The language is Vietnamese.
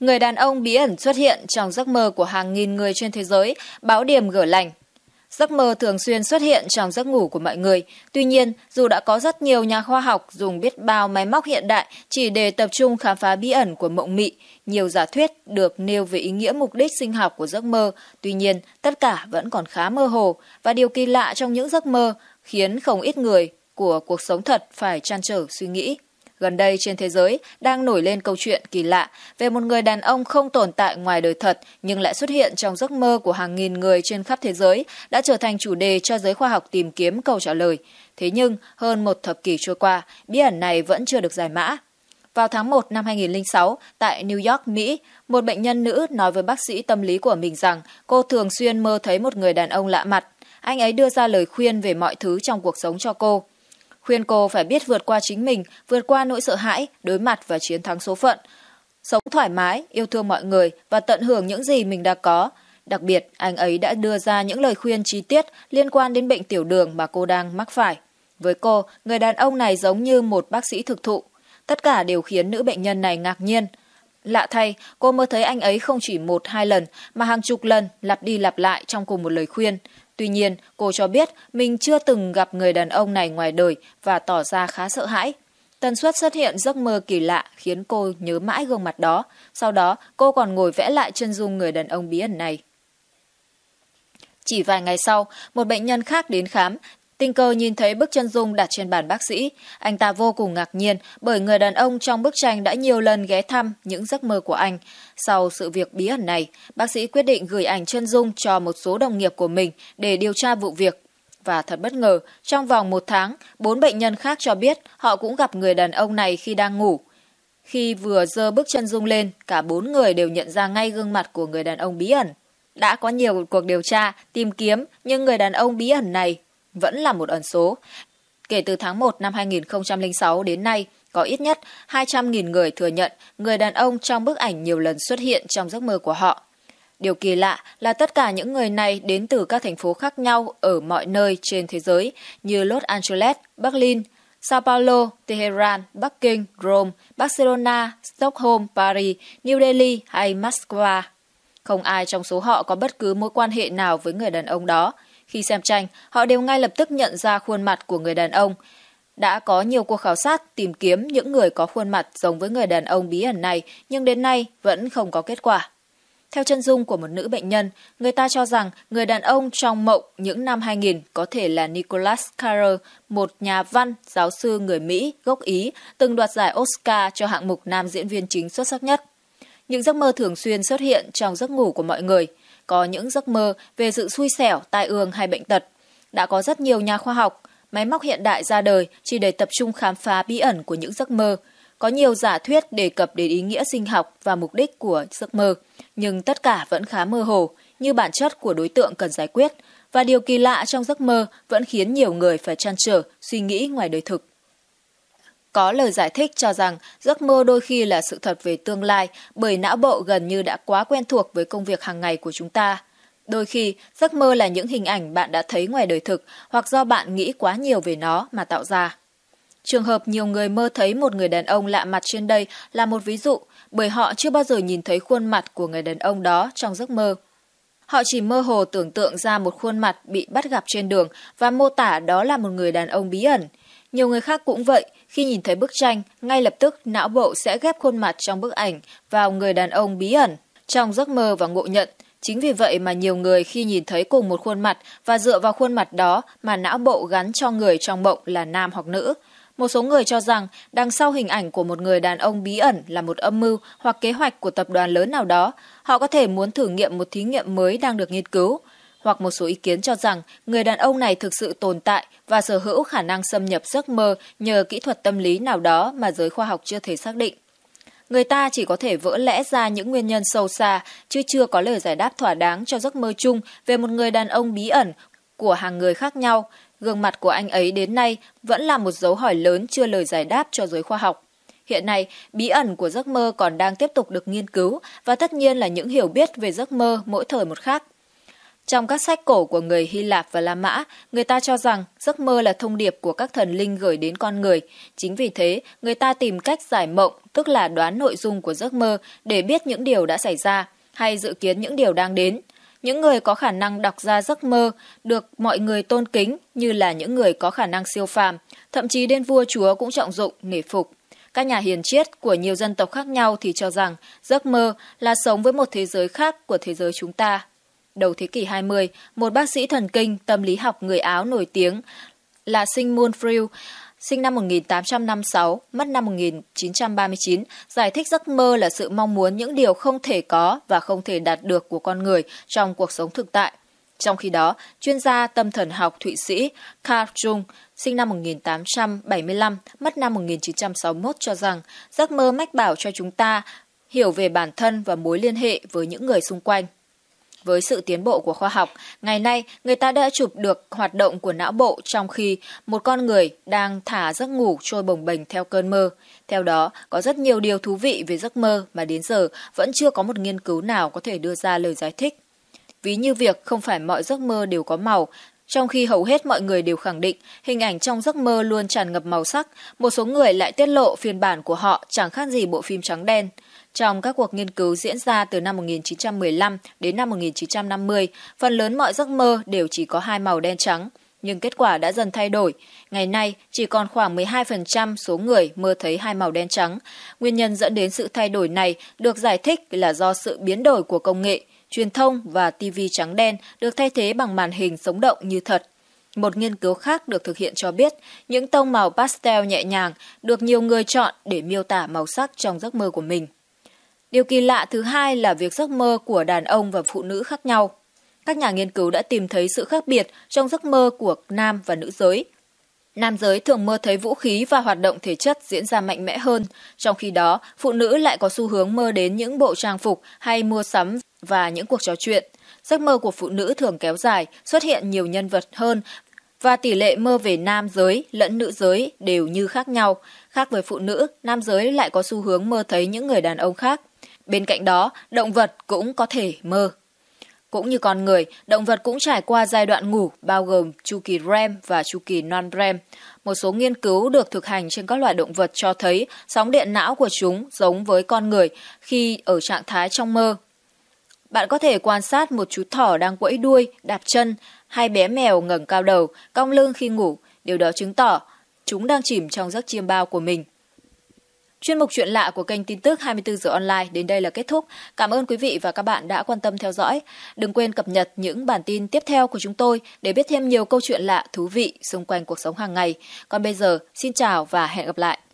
Người đàn ông bí ẩn xuất hiện trong giấc mơ của hàng nghìn người trên thế giới, báo điểm gỡ lành. Giấc mơ thường xuyên xuất hiện trong giấc ngủ của mọi người. Tuy nhiên, dù đã có rất nhiều nhà khoa học dùng biết bao máy móc hiện đại chỉ để tập trung khám phá bí ẩn của mộng mị, nhiều giả thuyết được nêu về ý nghĩa mục đích sinh học của giấc mơ. Tuy nhiên, tất cả vẫn còn khá mơ hồ và điều kỳ lạ trong những giấc mơ khiến không ít người của cuộc sống thật phải trăn trở suy nghĩ. Gần đây trên thế giới đang nổi lên câu chuyện kỳ lạ về một người đàn ông không tồn tại ngoài đời thật nhưng lại xuất hiện trong giấc mơ của hàng nghìn người trên khắp thế giới đã trở thành chủ đề cho giới khoa học tìm kiếm câu trả lời. Thế nhưng, hơn một thập kỷ trôi qua, bí ẩn này vẫn chưa được giải mã. Vào tháng 1 năm 2006, tại New York, Mỹ, một bệnh nhân nữ nói với bác sĩ tâm lý của mình rằng cô thường xuyên mơ thấy một người đàn ông lạ mặt. Anh ấy đưa ra lời khuyên về mọi thứ trong cuộc sống cho cô khuyên cô phải biết vượt qua chính mình, vượt qua nỗi sợ hãi, đối mặt và chiến thắng số phận. Sống thoải mái, yêu thương mọi người và tận hưởng những gì mình đã có. Đặc biệt, anh ấy đã đưa ra những lời khuyên chi tiết liên quan đến bệnh tiểu đường mà cô đang mắc phải. Với cô, người đàn ông này giống như một bác sĩ thực thụ. Tất cả đều khiến nữ bệnh nhân này ngạc nhiên. Lạ thay, cô mơ thấy anh ấy không chỉ một hai lần mà hàng chục lần lặp đi lặp lại trong cùng một lời khuyên, Tuy nhiên, cô cho biết mình chưa từng gặp người đàn ông này ngoài đời và tỏ ra khá sợ hãi. Tần suất xuất hiện giấc mơ kỳ lạ khiến cô nhớ mãi gương mặt đó. Sau đó, cô còn ngồi vẽ lại chân dung người đàn ông bí ẩn này. Chỉ vài ngày sau, một bệnh nhân khác đến khám Tình cờ nhìn thấy bức chân dung đặt trên bàn bác sĩ, anh ta vô cùng ngạc nhiên bởi người đàn ông trong bức tranh đã nhiều lần ghé thăm những giấc mơ của anh. Sau sự việc bí ẩn này, bác sĩ quyết định gửi ảnh chân dung cho một số đồng nghiệp của mình để điều tra vụ việc. Và thật bất ngờ, trong vòng một tháng, bốn bệnh nhân khác cho biết họ cũng gặp người đàn ông này khi đang ngủ. Khi vừa dơ bức chân dung lên, cả bốn người đều nhận ra ngay gương mặt của người đàn ông bí ẩn. Đã có nhiều cuộc điều tra, tìm kiếm, nhưng người đàn ông bí ẩn này vẫn là một ẩn số. Kể từ tháng 1 năm 2006 đến nay, có ít nhất 200.000 người thừa nhận người đàn ông trong bức ảnh nhiều lần xuất hiện trong giấc mơ của họ. Điều kỳ lạ là tất cả những người này đến từ các thành phố khác nhau ở mọi nơi trên thế giới như Los Angeles, Berlin, Sao Paulo, Tehran, Bắc Kinh, Rome, Barcelona, Stockholm, Paris, New Delhi hay Moscow. Không ai trong số họ có bất cứ mối quan hệ nào với người đàn ông đó, khi xem tranh, họ đều ngay lập tức nhận ra khuôn mặt của người đàn ông. Đã có nhiều cuộc khảo sát tìm kiếm những người có khuôn mặt giống với người đàn ông bí ẩn này, nhưng đến nay vẫn không có kết quả. Theo chân dung của một nữ bệnh nhân, người ta cho rằng người đàn ông trong mộng những năm 2000 có thể là Nicholas Carrer, một nhà văn, giáo sư người Mỹ gốc Ý, từng đoạt giải Oscar cho hạng mục nam diễn viên chính xuất sắc nhất. Những giấc mơ thường xuyên xuất hiện trong giấc ngủ của mọi người, có những giấc mơ về sự xui xẻo, tai ương hay bệnh tật. Đã có rất nhiều nhà khoa học, máy móc hiện đại ra đời chỉ để tập trung khám phá bí ẩn của những giấc mơ. Có nhiều giả thuyết đề cập đến ý nghĩa sinh học và mục đích của giấc mơ, nhưng tất cả vẫn khá mơ hồ như bản chất của đối tượng cần giải quyết và điều kỳ lạ trong giấc mơ vẫn khiến nhiều người phải trăn trở, suy nghĩ ngoài đời thực. Có lời giải thích cho rằng giấc mơ đôi khi là sự thật về tương lai bởi não bộ gần như đã quá quen thuộc với công việc hàng ngày của chúng ta. Đôi khi, giấc mơ là những hình ảnh bạn đã thấy ngoài đời thực hoặc do bạn nghĩ quá nhiều về nó mà tạo ra. Trường hợp nhiều người mơ thấy một người đàn ông lạ mặt trên đây là một ví dụ bởi họ chưa bao giờ nhìn thấy khuôn mặt của người đàn ông đó trong giấc mơ. Họ chỉ mơ hồ tưởng tượng ra một khuôn mặt bị bắt gặp trên đường và mô tả đó là một người đàn ông bí ẩn. Nhiều người khác cũng vậy, khi nhìn thấy bức tranh, ngay lập tức não bộ sẽ ghép khuôn mặt trong bức ảnh vào người đàn ông bí ẩn trong giấc mơ và ngộ nhận. Chính vì vậy mà nhiều người khi nhìn thấy cùng một khuôn mặt và dựa vào khuôn mặt đó mà não bộ gắn cho người trong mộng là nam hoặc nữ. Một số người cho rằng đằng sau hình ảnh của một người đàn ông bí ẩn là một âm mưu hoặc kế hoạch của tập đoàn lớn nào đó, họ có thể muốn thử nghiệm một thí nghiệm mới đang được nghiên cứu hoặc một số ý kiến cho rằng người đàn ông này thực sự tồn tại và sở hữu khả năng xâm nhập giấc mơ nhờ kỹ thuật tâm lý nào đó mà giới khoa học chưa thể xác định. Người ta chỉ có thể vỡ lẽ ra những nguyên nhân sâu xa, chứ chưa có lời giải đáp thỏa đáng cho giấc mơ chung về một người đàn ông bí ẩn của hàng người khác nhau. Gương mặt của anh ấy đến nay vẫn là một dấu hỏi lớn chưa lời giải đáp cho giới khoa học. Hiện nay, bí ẩn của giấc mơ còn đang tiếp tục được nghiên cứu và tất nhiên là những hiểu biết về giấc mơ mỗi thời một khác. Trong các sách cổ của người Hy Lạp và La Mã, người ta cho rằng giấc mơ là thông điệp của các thần linh gửi đến con người. Chính vì thế, người ta tìm cách giải mộng, tức là đoán nội dung của giấc mơ để biết những điều đã xảy ra hay dự kiến những điều đang đến. Những người có khả năng đọc ra giấc mơ được mọi người tôn kính như là những người có khả năng siêu phàm, thậm chí đến vua chúa cũng trọng dụng, nể phục. Các nhà hiền triết của nhiều dân tộc khác nhau thì cho rằng giấc mơ là sống với một thế giới khác của thế giới chúng ta đầu thế kỷ 20, một bác sĩ thần kinh, tâm lý học người Áo nổi tiếng là Sigmund Freud, sinh năm 1856, mất năm 1939, giải thích giấc mơ là sự mong muốn những điều không thể có và không thể đạt được của con người trong cuộc sống thực tại. Trong khi đó, chuyên gia tâm thần học Thụy Sĩ Carl Jung, sinh năm 1875, mất năm 1961 cho rằng giấc mơ mách bảo cho chúng ta hiểu về bản thân và mối liên hệ với những người xung quanh. Với sự tiến bộ của khoa học, ngày nay người ta đã chụp được hoạt động của não bộ trong khi một con người đang thả giấc ngủ trôi bồng bềnh theo cơn mơ. Theo đó, có rất nhiều điều thú vị về giấc mơ mà đến giờ vẫn chưa có một nghiên cứu nào có thể đưa ra lời giải thích. Ví như việc không phải mọi giấc mơ đều có màu, trong khi hầu hết mọi người đều khẳng định hình ảnh trong giấc mơ luôn tràn ngập màu sắc, một số người lại tiết lộ phiên bản của họ chẳng khác gì bộ phim trắng đen. Trong các cuộc nghiên cứu diễn ra từ năm 1915 đến năm 1950, phần lớn mọi giấc mơ đều chỉ có hai màu đen trắng, nhưng kết quả đã dần thay đổi. Ngày nay, chỉ còn khoảng 12% số người mơ thấy hai màu đen trắng. Nguyên nhân dẫn đến sự thay đổi này được giải thích là do sự biến đổi của công nghệ – truyền thông và TV trắng đen được thay thế bằng màn hình sống động như thật. Một nghiên cứu khác được thực hiện cho biết, những tông màu pastel nhẹ nhàng được nhiều người chọn để miêu tả màu sắc trong giấc mơ của mình. Điều kỳ lạ thứ hai là việc giấc mơ của đàn ông và phụ nữ khác nhau. Các nhà nghiên cứu đã tìm thấy sự khác biệt trong giấc mơ của nam và nữ giới. Nam giới thường mơ thấy vũ khí và hoạt động thể chất diễn ra mạnh mẽ hơn, trong khi đó, phụ nữ lại có xu hướng mơ đến những bộ trang phục hay mua sắm và những cuộc trò chuyện. Giấc mơ của phụ nữ thường kéo dài, xuất hiện nhiều nhân vật hơn và tỷ lệ mơ về nam giới lẫn nữ giới đều như khác nhau. Khác với phụ nữ, nam giới lại có xu hướng mơ thấy những người đàn ông khác. Bên cạnh đó, động vật cũng có thể mơ. Cũng như con người, động vật cũng trải qua giai đoạn ngủ bao gồm chu kỳ REM và chu kỳ non-REM. Một số nghiên cứu được thực hành trên các loài động vật cho thấy sóng điện não của chúng giống với con người khi ở trạng thái trong mơ bạn có thể quan sát một chú thỏ đang quẫy đuôi, đạp chân, hai bé mèo ngẩng cao đầu, cong lưng khi ngủ, điều đó chứng tỏ chúng đang chìm trong giấc chiêm bao của mình. Chuyên mục chuyện lạ của kênh tin tức 24 giờ online đến đây là kết thúc. Cảm ơn quý vị và các bạn đã quan tâm theo dõi. Đừng quên cập nhật những bản tin tiếp theo của chúng tôi để biết thêm nhiều câu chuyện lạ thú vị xung quanh cuộc sống hàng ngày. Còn bây giờ, xin chào và hẹn gặp lại.